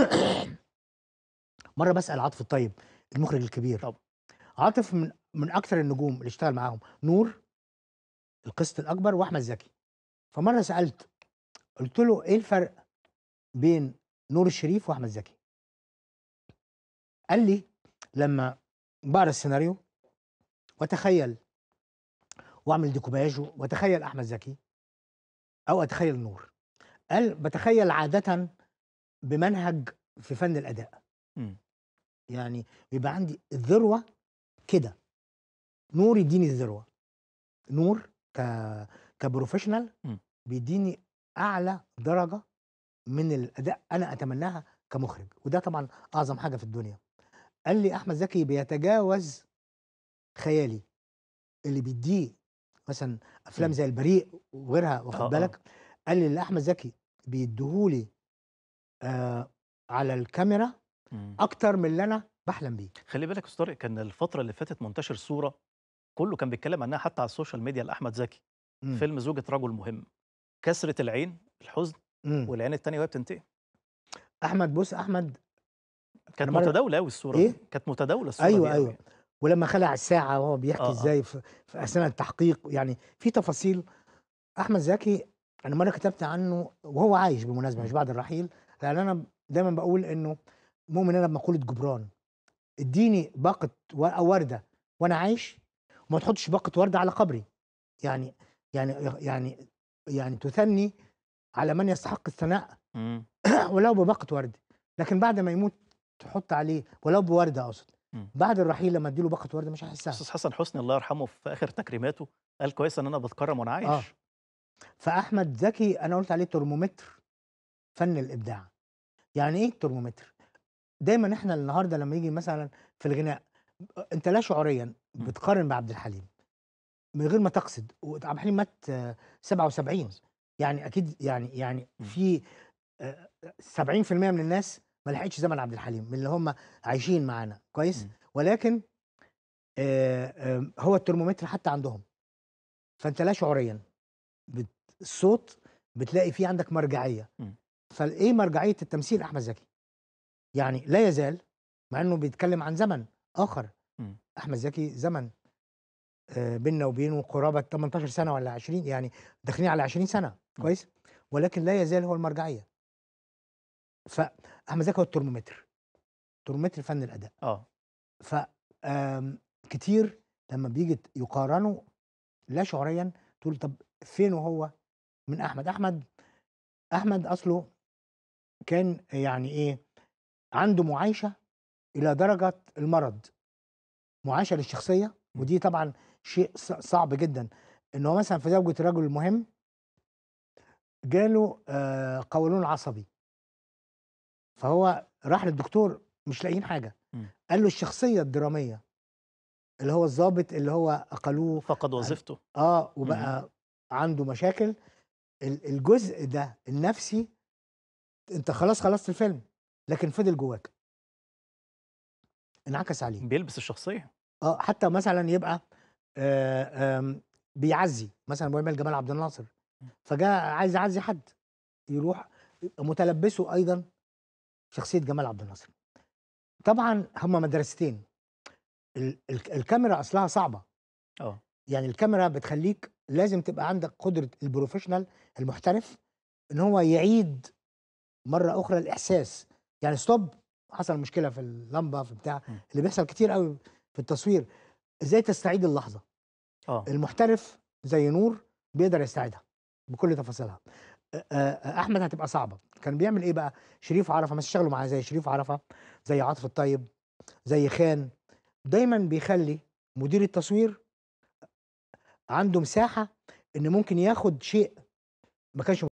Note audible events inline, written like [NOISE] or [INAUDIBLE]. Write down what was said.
[COUGHS] مره بسال عاطف الطيب المخرج الكبير طب عاطف من من اكثر النجوم اللي اشتغل معاهم نور القسط الاكبر واحمد زكي فمره سالت قلت له ايه الفرق بين نور الشريف واحمد زكي قال لي لما بقرا السيناريو واتخيل واعمل ديكوباج واتخيل احمد زكي او اتخيل نور قال بتخيل عاده بمنهج في فن الاداء م. إمم. يعني بيبقى عندي الذروه كده نور يديني الذروه نور ك كبروفيشنال إمم. بيديني اعلى درجه من الاداء انا اتمناها كمخرج وده طبعا اعظم حاجه في الدنيا قال لي احمد زكي بيتجاوز خيالي اللي بيديه مثلا افلام إمم. زي البريء وغيرها واخد آه، آه. بالك قال لي اللي احمد زكي بيديهولي آه على الكاميرا إمم. اكتر من اللي انا بحلم بيه خلي بالك يا طارق كان الفتره اللي فاتت منتشر صوره كله كان بيتكلم عنها حتى على السوشيال ميديا لاحمد زكي مم. فيلم زوجة رجل مهم كسرة العين الحزن مم. والعين الثانيه وهي بتنتقم احمد بص احمد كانت متداوله قوي الصوره إيه؟ كانت متداوله الصوره ايوه دي ايوه, أيوه، يعني. ولما خلع الساعه وهو بيحكي آه،, آه ازاي في, في اثناء التحقيق يعني في تفاصيل احمد زكي انا مره كتبت عنه وهو عايش بالمناسبه مش إمم. بعد الرحيل لان يعني انا دايما بقول انه مؤمن انا بمقوله جبران اديني باقه ورده وانا عايش وما تحطش باقه ورده على قبري يعني يعني يعني يعني تثني على من يستحق الثناء [CLEARS THROAT] ولو بباقه ورد لكن بعد ما يموت تحط عليه ولو بورده اقصد بعد الرحيل لما اديله باقه ورده مش هيحسها استاذ حسن حسني الله يرحمه في اخر تكريماته قال كويس ان انا بتكرم وانا عايش آه. فاحمد زكي انا قلت عليه ترمومتر فن الابداع يعني ايه ترمومتر دايما احنا النهارده لما يجي مثلا في الغناء انت لا شعوريا إمم. بتقارن بعبد الحليم من غير ما تقصد وعبد الحليم مات 77 آه، يعني اكيد يعني يعني إمم. في 70% آه، من الناس ما لحقتش زمن عبد الحليم من اللي هم عايشين معانا كويس إمم. ولكن آه، هو الترمومتر حتى عندهم فانت لا شعوريا الصوت بتلاقي فيه عندك مرجعيه فالايه مرجعيه التمثيل احمد زكي يعني لا يزال مع انه بيتكلم عن زمن اخر إمم. احمد زكي زمن آه، بيننا وبينه قرابه 18 سنه ولا 20 يعني داخلين على 20 سنه إمم. كويس ولكن لا يزال هو المرجعيه فاحمد زكي هو الترمومتر ترمومتر فن الاداء اه ف كتير لما بيجي يقارنوا لا شعوريا تقول طب فين هو من احمد احمد احمد اصله كان يعني ايه عنده معايشه الى درجه المرض معاشه للشخصيه إمم. ودي طبعا شيء صعب جدا ان هو مثلا في زوجة رجل مهم جاله قولون عصبي فهو راح للدكتور مش لاقيين حاجه إمم. قال له الشخصيه الدراميه اللي هو الضابط اللي هو اقلوه فقد وظيفته اه إمم، وبقى مم. عنده مشاكل الجزء ده النفسي انت خلاص خلصت الفيلم لكن فضل جواك انعكس عليه بيلبس الشخصيه اه حتى مثلا يبقى آه، بيعزي مثلا مؤمل جمال عبد الناصر فجاء عايز يعزي حد يروح متلبسه ايضا شخصيه جمال عبد الناصر طبعا هما مدرستين الكاميرا اصلها صعبه اه يعني الكاميرا بتخليك لازم تبقى عندك قدره البروفيشنال المحترف ان هو يعيد مره اخرى الاحساس يعني ستوب حصل مشكله في اللمبه في بتاع اللي بيحصل كتير قوي في التصوير ازاي تستعيد اللحظه اه المحترف زي نور بيقدر يستعيدها بكل تفاصيلها احمد هتبقى صعبه كان بيعمل ايه بقى شريف عرفه مثلا اشتغلوا معاه زي شريف عرفه زي عاطف الطيب زي خان دايما بيخلي مدير التصوير عنده مساحه ان ممكن ياخد شيء ما كانش